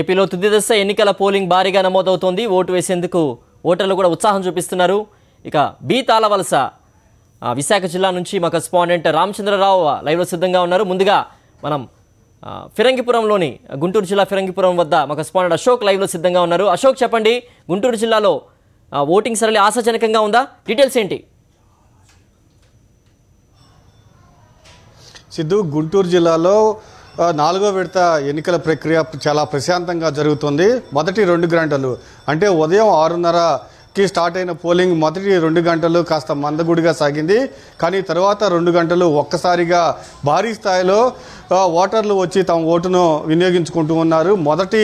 ఏపీలో తుది దశ ఎన్నికల పోలింగ్ భారీగా నమోదవుతోంది ఓటు వేసేందుకు ఓటర్లు కూడా ఉత్సాహం చూపిస్తున్నారు ఇక బి తాళవలస విశాఖ జిల్లా నుంచి మా కస్పాండెంట్ రామచంద్రరావు లైవ్లో సిద్ధంగా ఉన్నారు ముందుగా మనం ఫిరంగిపురంలోని గుంటూరు జిల్లా ఫిరంగిపురం వద్ద మా కస్పాండెంట్ అశోక్ లైవ్లో సిద్ధంగా ఉన్నారు అశోక్ చెప్పండి గుంటూరు జిల్లాలో ఓటింగ్ సరళి ఆశాజనకంగా ఉందా డీటెయిల్స్ ఏంటి సిద్ధు గుంటూరు జిల్లాలో నాలుగో విడత ఎన్నికల ప్రక్రియ చాలా ప్రశాంతంగా జరుగుతుంది మొదటి రెండు గంటలు అంటే ఉదయం ఆరున్నర కి స్టార్ట్ అయిన పోలింగ్ మొదటి రెండు గంటలు కాస్త మందగుడిగా సాగింది కానీ తర్వాత రెండు గంటలు ఒక్కసారిగా భారీ స్థాయిలో ఓటర్లు వచ్చి తమ ఓటును వినియోగించుకుంటూ ఉన్నారు మొదటి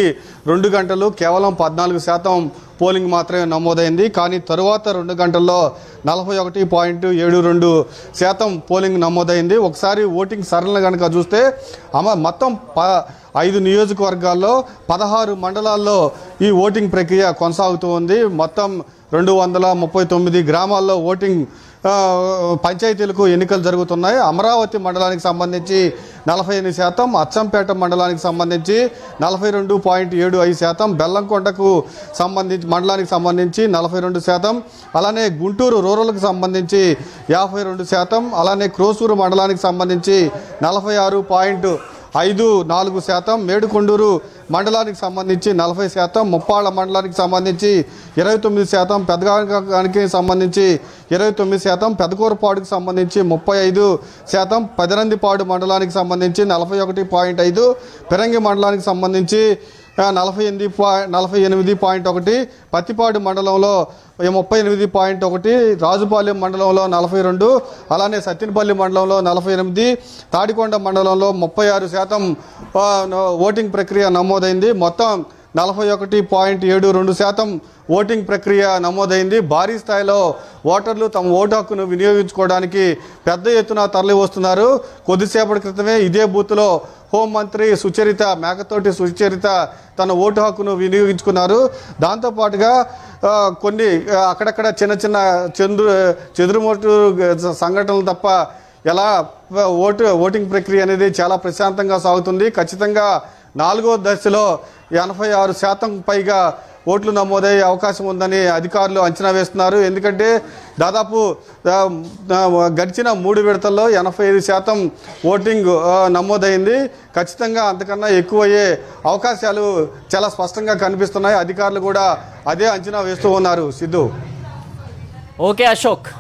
రెండు గంటలు కేవలం పద్నాలుగు శాతం పోలింగ్ మాత్రమే నమోదైంది కానీ తరువాత రెండు గంటల్లో నలభై ఒకటి పాయింట్ ఏడు రెండు శాతం పోలింగ్ నమోదైంది ఒకసారి ఓటింగ్ సరళన కనుక చూస్తే అమ మొత్తం ప ఐదు నియోజకవర్గాల్లో పదహారు మండలాల్లో ఈ ఓటింగ్ ప్రక్రియ కొనసాగుతూ ఉంది మొత్తం రెండు వందల ముప్పై తొమ్మిది గ్రామాల్లో ఓటింగ్ పంచాయతీలకు ఎన్నికలు జరుగుతున్నాయి అమరావతి మండలానికి సంబంధించి నలభై శాతం అచ్చంపేట మండలానికి సంబంధించి నలభై రెండు పాయింట్ ఏడు ఐదు శాతం బెల్లంకొండకు సంబంధించి మండలానికి సంబంధించి నలభై రెండు శాతం అలానే గుంటూరు రూరల్కి సంబంధించి యాభై రెండు శాతం అలానే క్రోసూరు మండలానికి సంబంధించి నలభై ఆరు పాయింట్ ఐదు నాలుగు శాతం మేడుకొండూరు మండలానికి సంబంధించి నలభై శాతం ముప్పాళ్ళ మండలానికి సంబంధించి ఇరవై తొమ్మిది శాతం పెదగానికి సంబంధించి ఇరవై తొమ్మిది శాతం పెదకూరపాడుకు సంబంధించి ముప్పై ఐదు శాతం పదిరందిపాడు మండలానికి సంబంధించి నలభై ఒకటి పాయింట్ ఐదు పిరంగి మండలానికి సంబంధించి నలభై ఎనిమిది నలభై ఎనిమిది పాయింట్ ఒకటి పత్తిపాడు మండలంలో ముప్పై ఎనిమిది పాయింట్ ఒకటి రాజుపాలెం మండలంలో నలభై రెండు అలానే సత్తినపల్లి మండలంలో నలభై ఎనిమిది తాడికొండ మండలంలో ముప్పై ఆరు శాతం ఓటింగ్ ప్రక్రియ నమోదైంది మొత్తం నలభై ఒకటి పాయింట్ ఏడు రెండు శాతం ఓటింగ్ ప్రక్రియ నమోదైంది భారీ స్థాయిలో ఓటర్లు తమ ఓటు హక్కును వినియోగించుకోవడానికి పెద్ద ఎత్తున తరలి వస్తున్నారు కొద్దిసేపటి క్రితమే ఇదే బూత్లో హోంమంత్రి సుచరిత మేకతోటి సుచరిత తన ఓటు హక్కును వినియోగించుకున్నారు దాంతోపాటుగా కొన్ని అక్కడక్కడ చిన్న చిన్న చంద్రు చెదురుమోటు సంఘటనలు తప్ప ఎలా ఓటు ఓటింగ్ ప్రక్రియ అనేది చాలా ప్రశాంతంగా సాగుతుంది ఖచ్చితంగా నాలుగో దశలో ఎనభై ఆరు శాతం పైగా ఓట్లు నమోదయ్యే అవకాశం ఉందని అధికారులు అంచనా వేస్తున్నారు ఎందుకంటే దాదాపు గడిచిన మూడు విడతల్లో ఎనభై ఐదు శాతం ఓటింగ్ నమోదైంది ఖచ్చితంగా అంతకన్నా ఎక్కువయ్యే అవకాశాలు చాలా స్పష్టంగా కనిపిస్తున్నాయి అధికారులు కూడా అదే అంచనా వేస్తూ ఉన్నారు సిద్ధు ఓకే అశోక్